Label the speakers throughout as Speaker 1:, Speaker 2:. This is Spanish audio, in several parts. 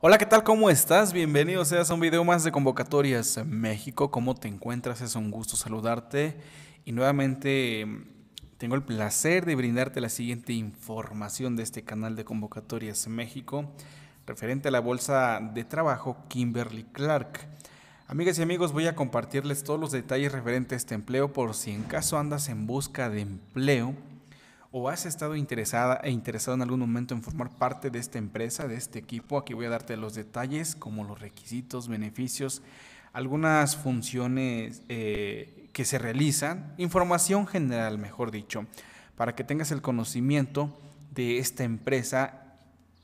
Speaker 1: Hola, ¿qué tal? ¿Cómo estás? Bienvenido seas a un video más de Convocatorias México. ¿Cómo te encuentras? Es un gusto saludarte. Y nuevamente em, tengo el placer de brindarte la siguiente información de este canal de Convocatorias México referente a la Bolsa de Trabajo Kimberly Clark. Amigas y amigos, voy a compartirles todos los detalles referentes a este empleo por si en caso andas en busca de empleo o has estado interesada e interesado en algún momento en formar parte de esta empresa, de este equipo, aquí voy a darte los detalles como los requisitos, beneficios, algunas funciones eh, que se realizan, información general, mejor dicho, para que tengas el conocimiento de esta empresa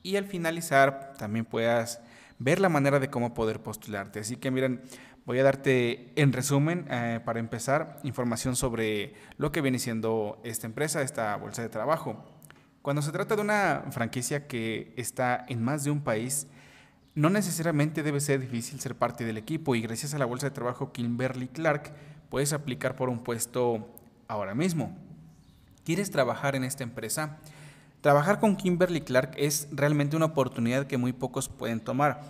Speaker 1: y al finalizar también puedas ver la manera de cómo poder postularte. Así que miren, voy a darte en resumen, eh, para empezar, información sobre lo que viene siendo esta empresa, esta bolsa de trabajo. Cuando se trata de una franquicia que está en más de un país, no necesariamente debe ser difícil ser parte del equipo y gracias a la bolsa de trabajo Kimberly Clark puedes aplicar por un puesto ahora mismo. ¿Quieres trabajar en esta empresa? Trabajar con Kimberly Clark es realmente una oportunidad que muy pocos pueden tomar.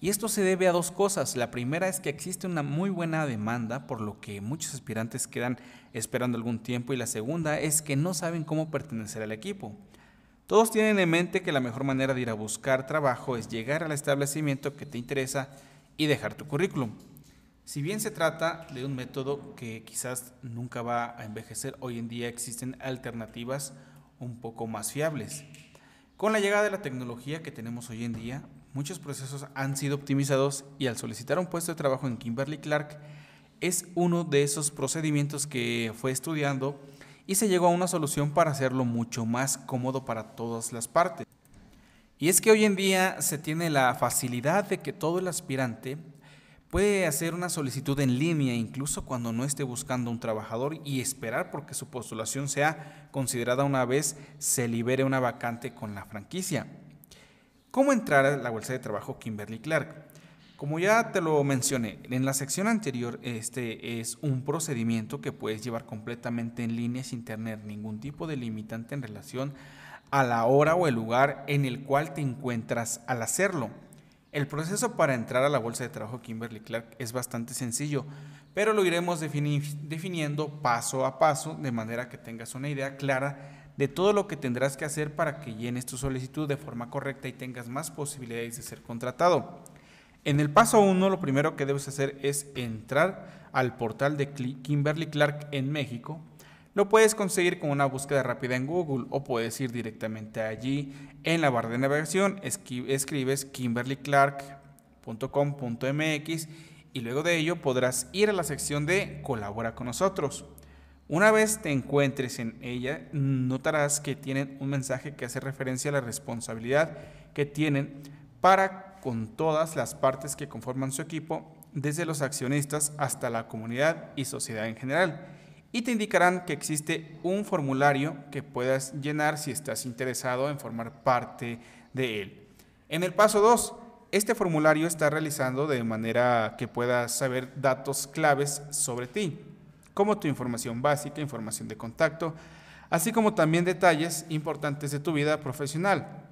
Speaker 1: Y esto se debe a dos cosas. La primera es que existe una muy buena demanda, por lo que muchos aspirantes quedan esperando algún tiempo. Y la segunda es que no saben cómo pertenecer al equipo. Todos tienen en mente que la mejor manera de ir a buscar trabajo es llegar al establecimiento que te interesa y dejar tu currículum. Si bien se trata de un método que quizás nunca va a envejecer, hoy en día existen alternativas un poco más fiables. Con la llegada de la tecnología que tenemos hoy en día, muchos procesos han sido optimizados y al solicitar un puesto de trabajo en Kimberly Clark es uno de esos procedimientos que fue estudiando y se llegó a una solución para hacerlo mucho más cómodo para todas las partes. Y es que hoy en día se tiene la facilidad de que todo el aspirante Puede hacer una solicitud en línea incluso cuando no esté buscando un trabajador y esperar porque su postulación sea considerada una vez se libere una vacante con la franquicia. ¿Cómo entrar a la bolsa de trabajo Kimberly Clark? Como ya te lo mencioné, en la sección anterior este es un procedimiento que puedes llevar completamente en línea sin tener ningún tipo de limitante en relación a la hora o el lugar en el cual te encuentras al hacerlo. El proceso para entrar a la Bolsa de Trabajo Kimberly Clark es bastante sencillo, pero lo iremos definiendo paso a paso de manera que tengas una idea clara de todo lo que tendrás que hacer para que llenes tu solicitud de forma correcta y tengas más posibilidades de ser contratado. En el paso 1, lo primero que debes hacer es entrar al portal de Kimberly Clark en México lo puedes conseguir con una búsqueda rápida en Google o puedes ir directamente allí. En la barra de navegación escribes kimberlyclark.com.mx y luego de ello podrás ir a la sección de Colabora con nosotros. Una vez te encuentres en ella, notarás que tienen un mensaje que hace referencia a la responsabilidad que tienen para con todas las partes que conforman su equipo, desde los accionistas hasta la comunidad y sociedad en general y te indicarán que existe un formulario que puedas llenar si estás interesado en formar parte de él. En el paso 2, este formulario está realizando de manera que puedas saber datos claves sobre ti, como tu información básica, información de contacto, así como también detalles importantes de tu vida profesional.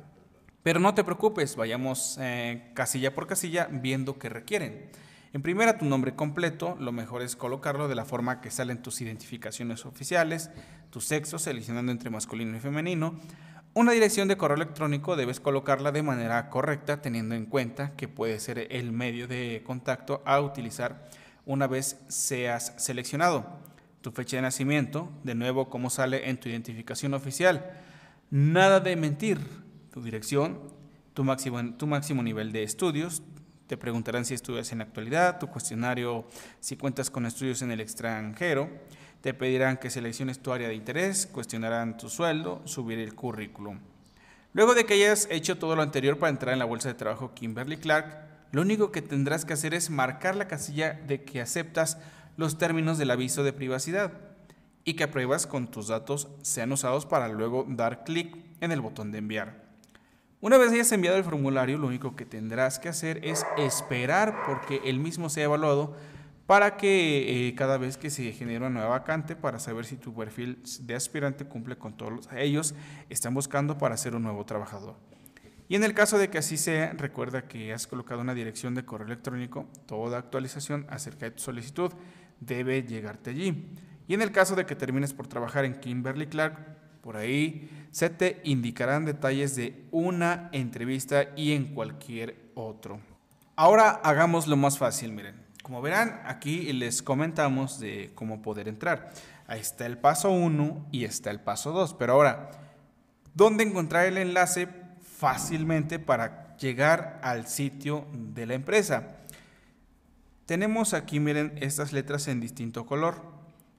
Speaker 1: Pero no te preocupes, vayamos eh, casilla por casilla viendo qué requieren. En primera, tu nombre completo, lo mejor es colocarlo de la forma que salen tus identificaciones oficiales, tu sexo, seleccionando entre masculino y femenino. Una dirección de correo electrónico debes colocarla de manera correcta, teniendo en cuenta que puede ser el medio de contacto a utilizar una vez seas seleccionado. Tu fecha de nacimiento, de nuevo, como sale en tu identificación oficial. Nada de mentir. Tu dirección, tu máximo, tu máximo nivel de estudios, te preguntarán si estudias en la actualidad, tu cuestionario si cuentas con estudios en el extranjero. Te pedirán que selecciones tu área de interés, cuestionarán tu sueldo, subir el currículum. Luego de que hayas hecho todo lo anterior para entrar en la bolsa de trabajo Kimberly Clark, lo único que tendrás que hacer es marcar la casilla de que aceptas los términos del aviso de privacidad y que apruebas con tus datos sean usados para luego dar clic en el botón de enviar. Una vez hayas enviado el formulario, lo único que tendrás que hacer es esperar porque el mismo sea evaluado para que eh, cada vez que se genere una nueva vacante, para saber si tu perfil de aspirante cumple con todos los ellos, están buscando para ser un nuevo trabajador. Y en el caso de que así sea, recuerda que has colocado una dirección de correo electrónico, toda actualización acerca de tu solicitud debe llegarte allí. Y en el caso de que termines por trabajar en Kimberly Clark, por ahí se te indicarán detalles de una entrevista y en cualquier otro. Ahora hagamos lo más fácil, miren. Como verán, aquí les comentamos de cómo poder entrar. Ahí está el paso 1 y está el paso 2. Pero ahora, ¿dónde encontrar el enlace fácilmente para llegar al sitio de la empresa? Tenemos aquí, miren, estas letras en distinto color.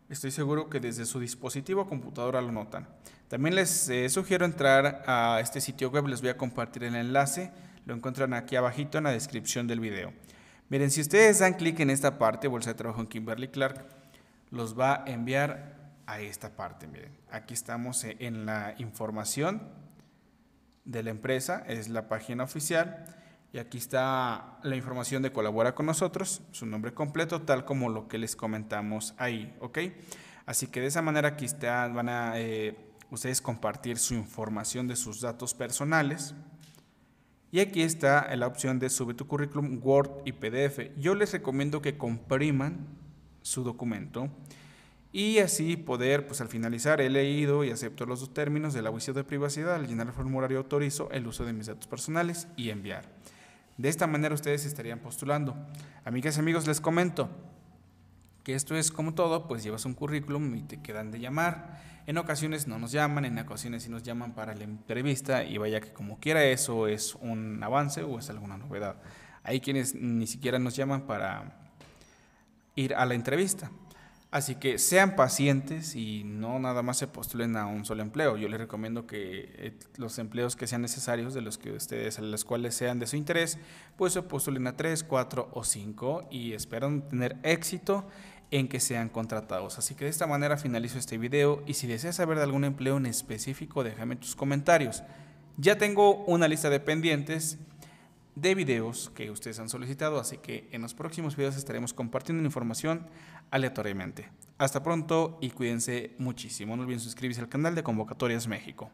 Speaker 1: Estoy seguro que desde su dispositivo o computadora lo notan. También les eh, sugiero entrar a este sitio web, les voy a compartir el enlace, lo encuentran aquí abajito en la descripción del video. Miren, si ustedes dan clic en esta parte, Bolsa de Trabajo en Kimberly Clark, los va a enviar a esta parte. Miren, aquí estamos eh, en la información de la empresa, es la página oficial. Y aquí está la información de colabora con nosotros, su nombre completo, tal como lo que les comentamos ahí, Así que de esa manera aquí van a eh, ustedes compartir su información de sus datos personales. Y aquí está la opción de subir tu currículum Word y PDF. Yo les recomiendo que compriman su documento y así poder, pues al finalizar, he leído y acepto los dos términos del aviso de privacidad, al llenar el formulario autorizo el uso de mis datos personales y enviar. De esta manera ustedes estarían postulando. Amigas y amigos, les comento que esto es como todo, pues llevas un currículum y te quedan de llamar. En ocasiones no nos llaman, en ocasiones sí nos llaman para la entrevista y vaya que como quiera eso es un avance o es alguna novedad. Hay quienes ni siquiera nos llaman para ir a la entrevista. Así que sean pacientes y no nada más se postulen a un solo empleo. Yo les recomiendo que eh, los empleos que sean necesarios, de los que ustedes, a los cuales sean de su interés, pues se postulen a tres, cuatro o cinco y esperan tener éxito en que sean contratados. Así que de esta manera finalizo este video y si deseas saber de algún empleo en específico, déjame tus comentarios. Ya tengo una lista de pendientes de videos que ustedes han solicitado, así que en los próximos videos estaremos compartiendo información aleatoriamente. Hasta pronto y cuídense muchísimo. No olviden suscribirse al canal de Convocatorias México.